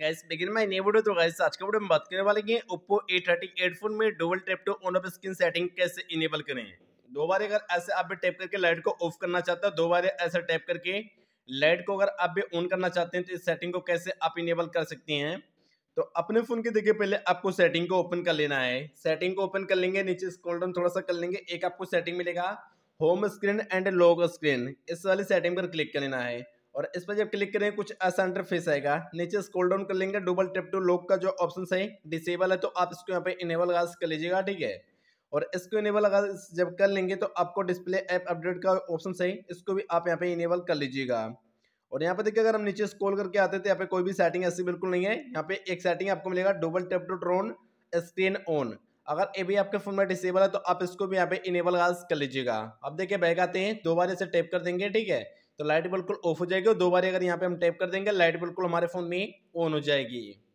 guys begin my new video तो guys आज का वीडियो में बात करने वाले हैं Oppo ए फोन में dual tap to on off screen setting कैसे इनेबल करें दो बार अगर ऐसे आप भी टैप करके लाइट को ऑफ करना चाहते हो दो बार ऐसे टैप करके लाइट को अगर आप भी ऑन करना चाहते हैं तो इस सेटिंग को कैसे आप इनेबल कर सकते हैं तो अपने फ़ोन के देखिए पहले आपको सेटिंग को ओपन कर लेना है सेटिंग को ओपन कर लेंगे नीचे स्क्रॉल डाउन थोड़ा सा कर लेंगे एक आपको सेटिंग मिलेगा home screen and lock screen इस वाली सेटिंग पर क्लिक कर लेना है और इस पर जब क्लिक करेंगे कुछ ऐसा इंटरफेस आएगा नीचे स्क्रॉल डाउन कर लेंगे डबल टेप टू लॉक का जो ऑप्शन है डिसेबल है तो आप इसको यहाँ पे इनेबल गाज कर लीजिएगा ठीक है और इसको इनेबल अगर जब कर लेंगे तो आपको डिस्प्ले ऐप अपडेट का ऑप्शन सही इसको भी आप यहाँ पे इनेबल कर लीजिएगा और यहाँ पे देखिए अगर हम नीचे स्क्रॉल करके आते थे तो यहाँ पे कोई भी सेटिंग ऐसी बिल्कुल नहीं है यहाँ पे एक सेटिंग आपको मिलेगा double tap to turn screen on अगर ये भी आपके फोन में डिसेबल है तो आप इसको भी यहाँ पे इनेबल कर लीजिएगा अब देखिए बैग आते हैं दो बार इसे टैप कर देंगे ठीक है तो लाइट बिल्कुल ऑफ हो जाएगी और दो बार अगर यहाँ पे हम टैप कर देंगे लाइट बिल्कुल हमारे फ़ोन में ऑन हो जाएगी